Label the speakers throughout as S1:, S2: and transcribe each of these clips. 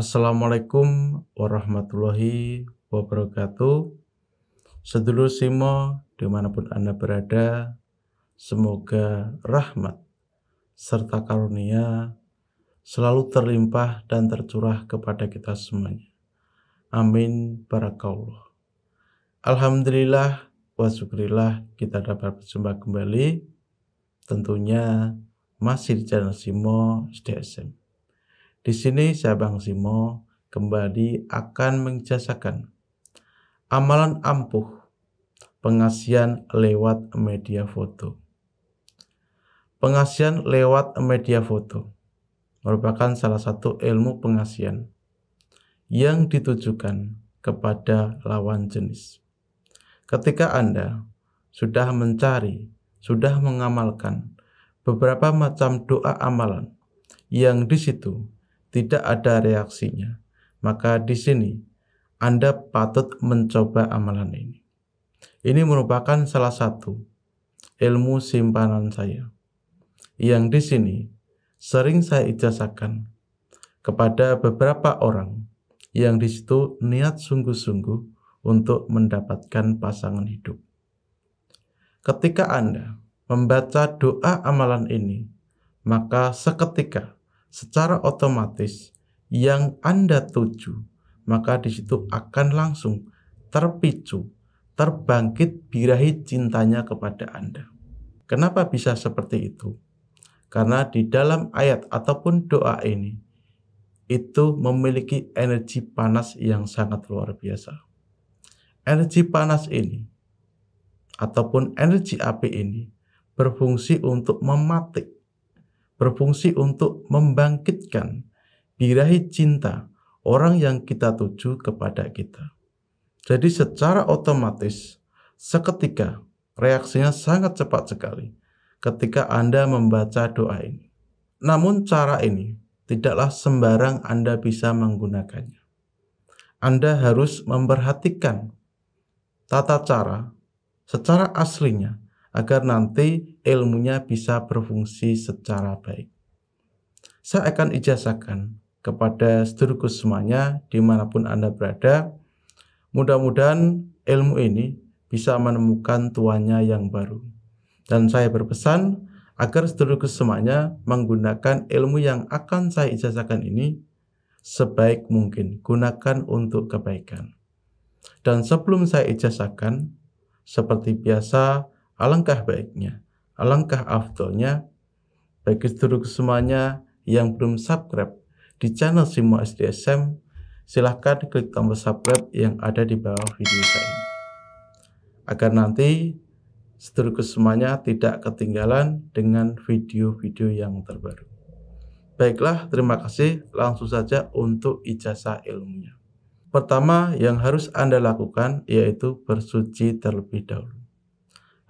S1: Assalamualaikum warahmatullahi wabarakatuh. Sedulur Simo, dimanapun Anda berada, semoga rahmat serta karunia selalu terlimpah dan tercurah kepada kita semuanya. Amin. Barakallah. Alhamdulillah wa syukurillah kita dapat berjumpa kembali tentunya masih di channel Simo SDSM. Di sini Bang Simo kembali akan menjasakan amalan ampuh pengasihan lewat media foto. Pengasihan lewat media foto merupakan salah satu ilmu pengasihan yang ditujukan kepada lawan jenis. Ketika Anda sudah mencari, sudah mengamalkan beberapa macam doa amalan yang di situ tidak ada reaksinya, maka di sini Anda patut mencoba amalan ini. Ini merupakan salah satu ilmu simpanan saya yang di sini sering saya ijazahkan kepada beberapa orang yang di situ niat sungguh-sungguh untuk mendapatkan pasangan hidup. Ketika Anda membaca doa amalan ini, maka seketika secara otomatis yang Anda tuju, maka di situ akan langsung terpicu, terbangkit birahi cintanya kepada Anda. Kenapa bisa seperti itu? Karena di dalam ayat ataupun doa ini, itu memiliki energi panas yang sangat luar biasa. Energi panas ini, ataupun energi api ini, berfungsi untuk mematik berfungsi untuk membangkitkan birahi cinta orang yang kita tuju kepada kita. Jadi secara otomatis seketika reaksinya sangat cepat sekali ketika Anda membaca doa ini. Namun cara ini tidaklah sembarang Anda bisa menggunakannya. Anda harus memperhatikan tata cara secara aslinya agar nanti ilmunya bisa berfungsi secara baik. Saya akan ijazahkan kepada sedulurku semuanya dimanapun Anda berada. Mudah-mudahan ilmu ini bisa menemukan tuannya yang baru. Dan saya berpesan agar sedulurku semuanya menggunakan ilmu yang akan saya ijazahkan ini sebaik mungkin. Gunakan untuk kebaikan. Dan sebelum saya ijazahkan, seperti biasa, Alangkah baiknya, alangkah afdolnya bagi seluruh semuanya yang belum subscribe di channel Simo SDSM, silahkan klik tombol subscribe yang ada di bawah video saya ini. Agar nanti seluruh semuanya tidak ketinggalan dengan video-video yang terbaru. Baiklah, terima kasih. Langsung saja untuk ijazah ilmunya. Pertama yang harus Anda lakukan yaitu bersuci terlebih dahulu.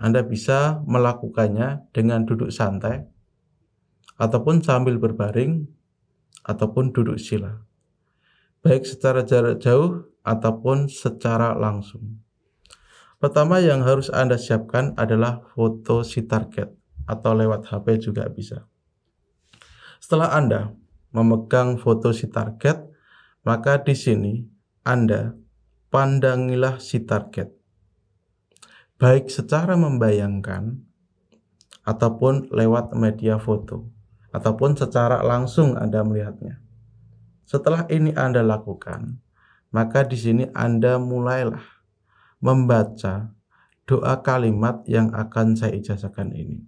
S1: Anda bisa melakukannya dengan duduk santai, ataupun sambil berbaring, ataupun duduk sila, baik secara jarak jauh ataupun secara langsung. Pertama yang harus Anda siapkan adalah foto si target atau lewat HP juga bisa. Setelah Anda memegang foto si target, maka di sini Anda pandangilah si target baik secara membayangkan ataupun lewat media foto ataupun secara langsung Anda melihatnya. Setelah ini Anda lakukan, maka di sini Anda mulailah membaca doa kalimat yang akan saya ijazahkan ini.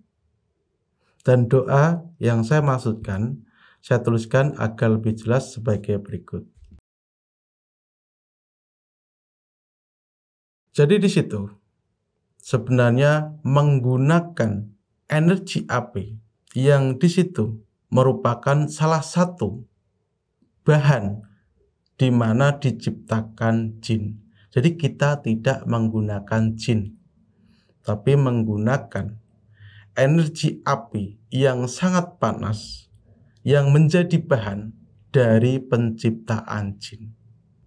S1: Dan doa yang saya maksudkan, saya tuliskan agar lebih jelas sebagai berikut. Jadi di situ, sebenarnya menggunakan energi api yang di situ merupakan salah satu bahan di mana diciptakan jin. Jadi kita tidak menggunakan jin, tapi menggunakan energi api yang sangat panas yang menjadi bahan dari penciptaan jin.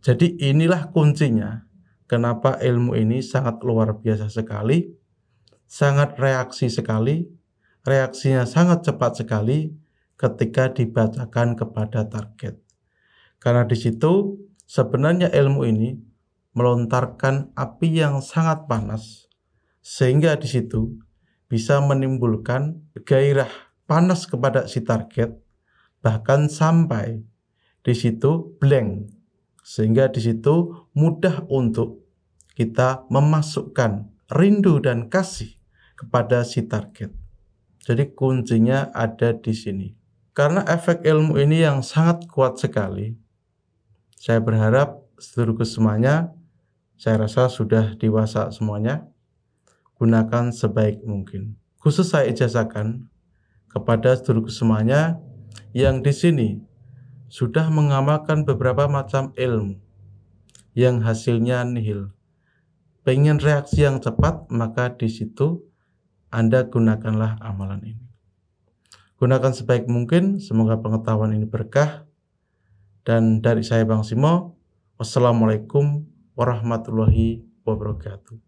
S1: Jadi inilah kuncinya Kenapa ilmu ini sangat luar biasa sekali, sangat reaksi sekali, reaksinya sangat cepat sekali ketika dibacakan kepada target. Karena di situ sebenarnya ilmu ini melontarkan api yang sangat panas, sehingga di situ bisa menimbulkan gairah panas kepada si target, bahkan sampai di situ blank sehingga di situ mudah untuk kita memasukkan rindu dan kasih kepada si target. Jadi kuncinya ada di sini. Karena efek ilmu ini yang sangat kuat sekali, saya berharap seluruh semuanya, saya rasa sudah dewasa semuanya, gunakan sebaik mungkin. Khusus saya ijazahkan kepada seluruh semuanya yang di sini sudah mengamalkan beberapa macam ilmu yang hasilnya nihil. Pengen reaksi yang cepat, maka di situ Anda gunakanlah amalan ini. Gunakan sebaik mungkin, semoga pengetahuan ini berkah. Dan dari saya Bang Simo, Wassalamualaikum warahmatullahi wabarakatuh.